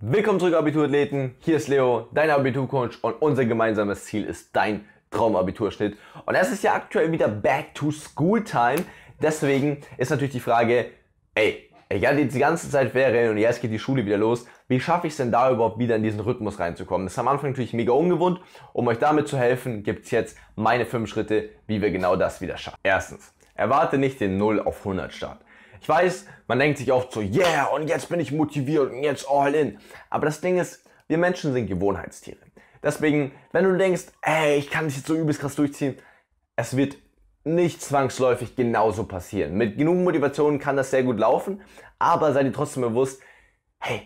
Willkommen zurück, Abiturathleten. Hier ist Leo, dein Abiturcoach und unser gemeinsames Ziel ist dein Traumabiturschnitt. Und es ist ja aktuell wieder Back to School Time. Deswegen ist natürlich die Frage, ey, ich hatte jetzt die ganze Zeit Ferien und jetzt geht die Schule wieder los, wie schaffe ich es denn da überhaupt wieder in diesen Rhythmus reinzukommen? Das ist am Anfang natürlich mega ungewohnt. Um euch damit zu helfen, gibt es jetzt meine fünf Schritte, wie wir genau das wieder schaffen. Erstens, erwarte nicht den 0 auf 100 Start. Ich weiß, man denkt sich oft so, yeah, und jetzt bin ich motiviert und jetzt all in. Aber das Ding ist, wir Menschen sind Gewohnheitstiere. Deswegen, wenn du denkst, ey, ich kann das jetzt so übelst krass durchziehen, es wird nicht zwangsläufig genauso passieren. Mit genug Motivation kann das sehr gut laufen, aber sei dir trotzdem bewusst, hey,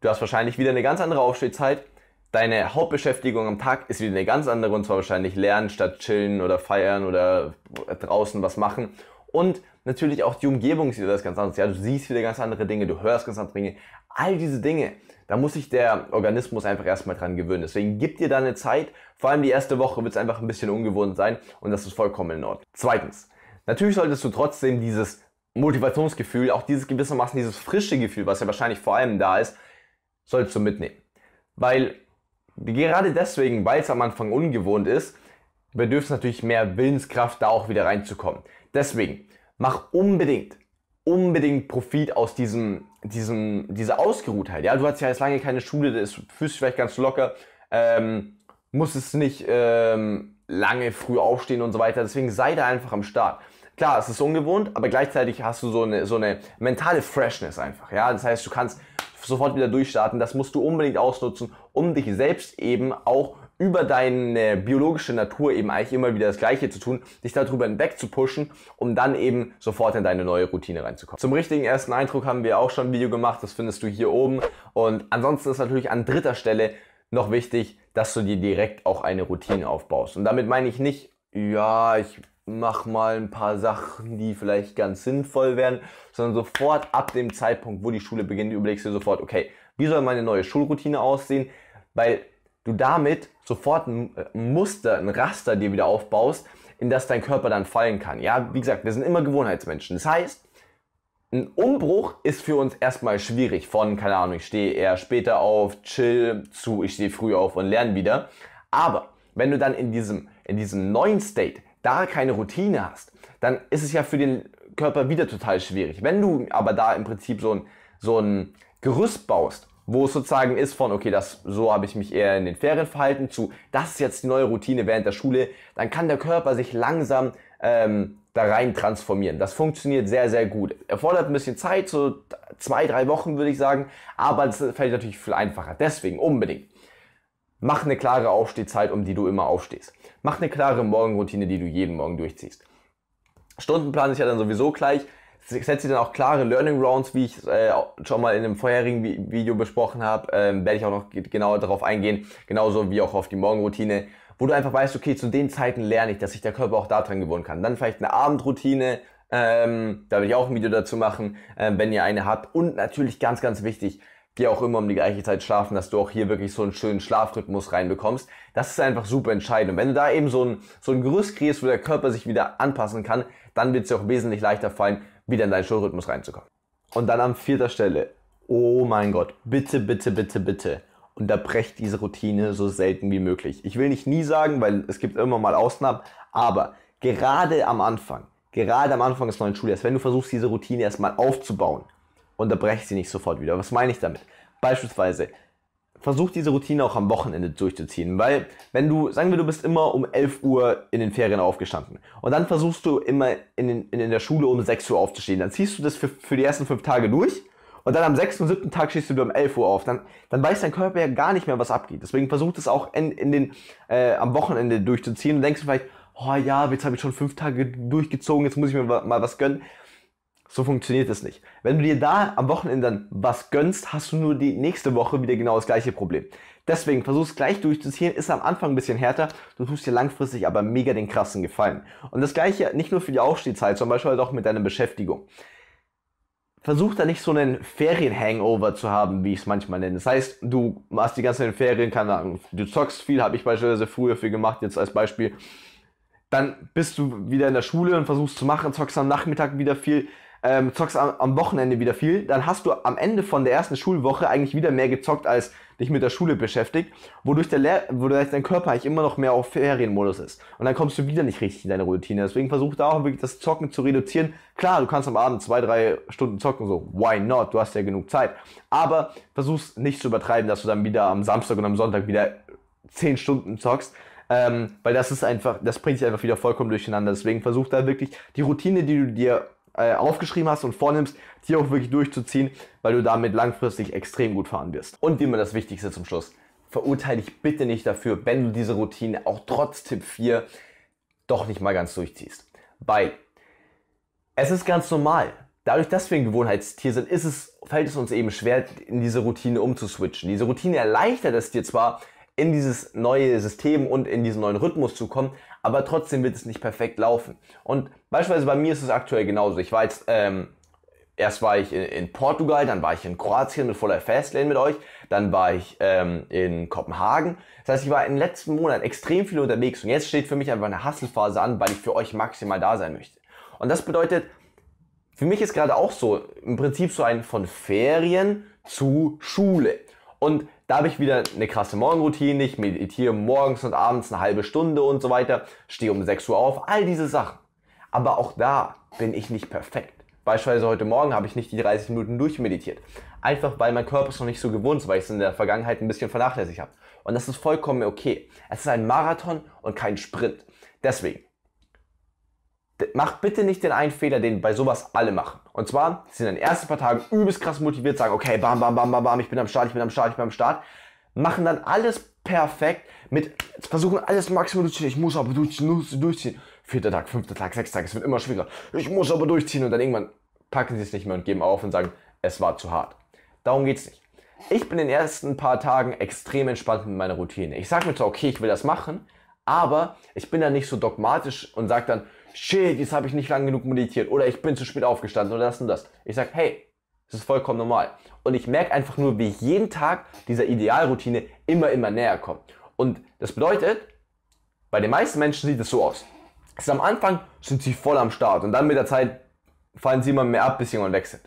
du hast wahrscheinlich wieder eine ganz andere Aufstehzeit. Deine Hauptbeschäftigung am Tag ist wieder eine ganz andere und zwar wahrscheinlich lernen statt chillen oder feiern oder draußen was machen. Und natürlich auch die Umgebung ist wieder ganz anders. Ja, du siehst wieder ganz andere Dinge, du hörst ganz andere Dinge. All diese Dinge, da muss sich der Organismus einfach erstmal dran gewöhnen. Deswegen gib dir da eine Zeit. Vor allem die erste Woche wird es einfach ein bisschen ungewohnt sein und das ist vollkommen in Ordnung. Zweitens, natürlich solltest du trotzdem dieses Motivationsgefühl, auch dieses gewissermaßen dieses frische Gefühl, was ja wahrscheinlich vor allem da ist, solltest du mitnehmen. Weil gerade deswegen, weil es am Anfang ungewohnt ist, bedürft es natürlich mehr Willenskraft, da auch wieder reinzukommen. Deswegen, mach unbedingt, unbedingt Profit aus diesem, diesem, dieser Ausgeruhtheit. Ja, du hast ja jetzt lange keine Schule, das fühlst dich vielleicht ganz locker, ähm, musstest nicht ähm, lange früh aufstehen und so weiter. Deswegen sei da einfach am Start. Klar, es ist ungewohnt, aber gleichzeitig hast du so eine, so eine mentale Freshness einfach. Ja, das heißt, du kannst sofort wieder durchstarten. Das musst du unbedingt ausnutzen, um dich selbst eben auch über deine biologische Natur eben eigentlich immer wieder das Gleiche zu tun, dich darüber hinweg zu pushen, um dann eben sofort in deine neue Routine reinzukommen. Zum richtigen ersten Eindruck haben wir auch schon ein Video gemacht, das findest du hier oben. Und ansonsten ist natürlich an dritter Stelle noch wichtig, dass du dir direkt auch eine Routine aufbaust. Und damit meine ich nicht, ja, ich mach mal ein paar Sachen, die vielleicht ganz sinnvoll wären, sondern sofort ab dem Zeitpunkt, wo die Schule beginnt, überlegst du dir sofort, okay, wie soll meine neue Schulroutine aussehen? Weil du damit sofort äh, ein Muster, ein Raster dir wieder aufbaust, in das dein Körper dann fallen kann. Ja, wie gesagt, wir sind immer Gewohnheitsmenschen. Das heißt, ein Umbruch ist für uns erstmal schwierig. Von, keine Ahnung, ich stehe eher später auf, chill zu, ich stehe früh auf und lerne wieder. Aber wenn du dann in diesem, in diesem neuen State da keine Routine hast, dann ist es ja für den Körper wieder total schwierig. Wenn du aber da im Prinzip so ein, so ein Gerüst baust, wo es sozusagen ist von, okay, das, so habe ich mich eher in den Ferien verhalten, zu, das ist jetzt die neue Routine während der Schule, dann kann der Körper sich langsam ähm, da rein transformieren. Das funktioniert sehr, sehr gut. Erfordert ein bisschen Zeit, so zwei, drei Wochen würde ich sagen, aber es fällt natürlich viel einfacher. Deswegen unbedingt. Mach eine klare Aufstehzeit, um die du immer aufstehst. Mach eine klare Morgenroutine, die du jeden Morgen durchziehst. Stundenplan ist ja dann sowieso gleich setze dann auch klare Learning Rounds, wie ich äh, schon mal in einem vorherigen Vi Video besprochen habe, ähm, werde ich auch noch genauer darauf eingehen, genauso wie auch auf die Morgenroutine, wo du einfach weißt, okay, zu den Zeiten lerne ich, dass sich der Körper auch daran gewöhnen kann. Dann vielleicht eine Abendroutine, ähm, da will ich auch ein Video dazu machen, ähm, wenn ihr eine habt. Und natürlich ganz, ganz wichtig, die auch immer um die gleiche Zeit schlafen, dass du auch hier wirklich so einen schönen Schlafrhythmus reinbekommst. Das ist einfach super entscheidend. Und wenn du da eben so ein, so ein Gerüst kriegst, wo der Körper sich wieder anpassen kann, dann wird es dir auch wesentlich leichter fallen, wieder in deinen Schulrhythmus reinzukommen. Und dann an vierter Stelle, oh mein Gott, bitte, bitte, bitte, bitte, unterbrecht diese Routine so selten wie möglich. Ich will nicht nie sagen, weil es gibt immer mal Ausnahmen, aber gerade am Anfang, gerade am Anfang des neuen Schuljahres, wenn du versuchst, diese Routine erstmal aufzubauen, unterbreche sie nicht sofort wieder. Was meine ich damit? Beispielsweise, versuch diese Routine auch am Wochenende durchzuziehen, weil wenn du, sagen wir, du bist immer um 11 Uhr in den Ferien aufgestanden und dann versuchst du immer in, in, in der Schule um 6 Uhr aufzustehen, dann ziehst du das für, für die ersten fünf Tage durch und dann am sechsten und siebten Tag stehst du um 11 Uhr auf, dann, dann weiß dein Körper ja gar nicht mehr, was abgeht. Deswegen versuch das auch in, in den, äh, am Wochenende durchzuziehen und denkst du vielleicht, oh ja, jetzt habe ich schon fünf Tage durchgezogen, jetzt muss ich mir mal was gönnen. So funktioniert es nicht. Wenn du dir da am Wochenende dann was gönnst, hast du nur die nächste Woche wieder genau das gleiche Problem. Deswegen versuch es gleich durchzuziehen, ist am Anfang ein bisschen härter, du tust dir langfristig aber mega den krassen Gefallen. Und das gleiche nicht nur für die Aufstehzeit, zum Beispiel halt auch mit deiner Beschäftigung. Versuch da nicht so einen Ferien-Hangover zu haben, wie ich es manchmal nenne. Das heißt, du machst die ganzen Ferien, keine Ahnung, du zockst viel, habe ich beispielsweise früher viel gemacht, jetzt als Beispiel. Dann bist du wieder in der Schule und versuchst zu machen, zockst am Nachmittag wieder viel ähm, zockst am, am, Wochenende wieder viel, dann hast du am Ende von der ersten Schulwoche eigentlich wieder mehr gezockt, als dich mit der Schule beschäftigt, wodurch, der Lehr wodurch dein Körper eigentlich immer noch mehr auf Ferienmodus ist. Und dann kommst du wieder nicht richtig in deine Routine. Deswegen versuch da auch wirklich das Zocken zu reduzieren. Klar, du kannst am Abend zwei, drei Stunden zocken, so, why not? Du hast ja genug Zeit. Aber versuch's nicht zu übertreiben, dass du dann wieder am Samstag und am Sonntag wieder zehn Stunden zockst. Ähm, weil das ist einfach, das bringt dich einfach wieder vollkommen durcheinander. Deswegen versuch da wirklich die Routine, die du dir äh, aufgeschrieben hast und vornimmst, die auch wirklich durchzuziehen, weil du damit langfristig extrem gut fahren wirst. Und wie immer das Wichtigste zum Schluss, verurteile dich bitte nicht dafür, wenn du diese Routine auch trotz Tipp 4 doch nicht mal ganz durchziehst. Weil es ist ganz normal. Dadurch, dass wir ein Gewohnheitstier sind, ist es, fällt es uns eben schwer, in diese Routine umzuswitchen. Diese Routine erleichtert es dir zwar, in dieses neue System und in diesen neuen Rhythmus zu kommen, aber trotzdem wird es nicht perfekt laufen. Und beispielsweise bei mir ist es aktuell genauso. Ich war jetzt, ähm, erst war ich in, in, Portugal, dann war ich in Kroatien mit voller Fastlane mit euch, dann war ich ähm, in Kopenhagen. Das heißt, ich war in den letzten Monaten extrem viel unterwegs und jetzt steht für mich einfach eine Hustle-Phase an, weil ich für euch maximal da sein möchte. Und das bedeutet, für mich ist gerade auch so im Prinzip so ein von Ferien zu Schule. Und da habe ich wieder eine krasse Morgenroutine, ich meditiere morgens und abends eine halbe Stunde und so weiter, stehe um 6 Uhr auf, all diese Sachen. Aber auch da bin ich nicht perfekt. Beispielsweise heute Morgen habe ich nicht die 30 Minuten durchmeditiert. Einfach weil mein Körper es noch nicht so gewohnt ist, weil ich es in der Vergangenheit ein bisschen vernachlässigt habe. Und das ist vollkommen okay. Es ist ein Marathon und kein Sprint. Deswegen, macht bitte nicht den einen Fehler, den bei sowas alle machen. Und zwar, sind in den ersten paar Tagen übelst krass motiviert, sagen, okay, bam, bam, bam, bam, bam, ich bin am Start, ich bin am Start, ich bin am Start. Machen dann alles perfekt, mit, versuchen alles maximal durchzuziehen, ich muss aber durchziehen, durchziehen. Vierter Tag, fünfter Tag, sechster Tag, es wird immer schwieriger. Ich muss aber durchziehen und dann irgendwann packen sie es nicht mehr und geben auf und sagen, es war zu hart. Darum geht es nicht. Ich bin in den ersten paar Tagen extrem entspannt mit meiner Routine. Ich sage mir zwar, okay, ich will das machen, aber ich bin dann nicht so dogmatisch und sage dann, shit, jetzt habe ich nicht lang genug meditiert oder ich bin zu spät aufgestanden oder das und das. Ich sage, hey, das ist vollkommen normal. Und ich merke einfach nur, wie ich jeden Tag dieser Idealroutine immer, immer näher komme. Und das bedeutet, bei den meisten Menschen sieht es so aus. Ist am Anfang sind sie voll am Start und dann mit der Zeit fallen sie immer mehr ab, bis jemand wechselt.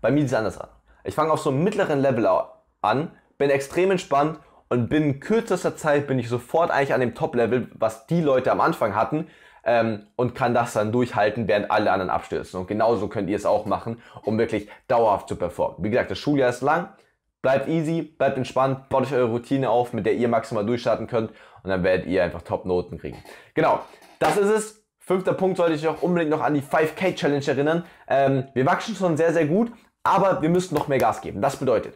Bei mir sieht es anders an. Ich fange auf so einem mittleren Level an, bin extrem entspannt und bin in kürzester Zeit bin ich sofort eigentlich an dem Top-Level, was die Leute am Anfang hatten, ähm, und kann das dann durchhalten, während alle anderen abstürzen. Und genauso könnt ihr es auch machen, um wirklich dauerhaft zu performen. Wie gesagt, das Schuljahr ist lang, bleibt easy, bleibt entspannt, baut euch eure Routine auf, mit der ihr maximal durchstarten könnt und dann werdet ihr einfach Top-Noten kriegen. Genau, das ist es. Fünfter Punkt sollte ich auch unbedingt noch an die 5K Challenge erinnern. Ähm, wir wachsen schon sehr, sehr gut, aber wir müssen noch mehr Gas geben. Das bedeutet,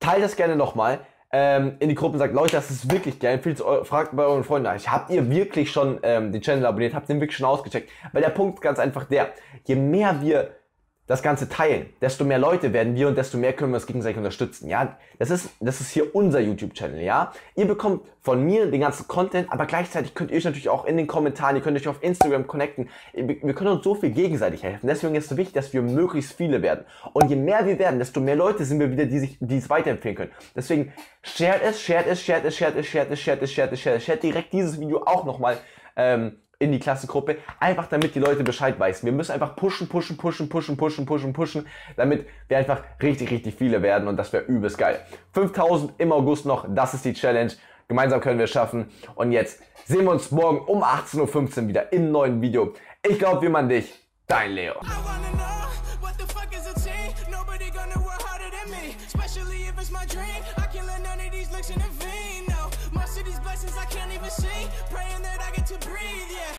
teilt das gerne nochmal ähm, in die Gruppen sagt, Leute, das ist wirklich geil. Empfehlt fragt bei euren Freunden. Ich habt ihr wirklich schon ähm, den Channel abonniert? Habt ihr den wirklich schon ausgecheckt? Weil der Punkt ist ganz einfach der, je mehr wir das Ganze teilen. Desto mehr Leute werden wir und desto mehr können wir uns gegenseitig unterstützen. Ja, das ist, das ist hier unser YouTube-Channel. Ja, ihr bekommt von mir den ganzen Content, aber gleichzeitig könnt ihr euch natürlich auch in den Kommentaren, ihr könnt euch auf Instagram connecten. Wir können uns so viel gegenseitig helfen. Deswegen ist es wichtig, dass wir möglichst viele werden. Und je mehr wir werden, desto mehr Leute sind wir wieder, die sich, die es weiterempfehlen können. Deswegen, shared es, shared es, shared es, shared es, shared es, shared es, shared es, shared es, shared direkt dieses Video auch nochmal, ähm, in die Klassengruppe, einfach damit die Leute Bescheid wissen. Wir müssen einfach pushen, pushen, pushen, pushen, pushen, pushen, pushen, damit wir einfach richtig, richtig viele werden und das wäre übelst geil. 5000 im August noch, das ist die Challenge. Gemeinsam können wir es schaffen. Und jetzt sehen wir uns morgen um 18.15 Uhr wieder im neuen Video. Ich glaube, wir man dich, dein Leo. Especially if it's my dream I can't let none of these looks in the vein these blessings I can't even see. Praying that I get to breathe, yeah.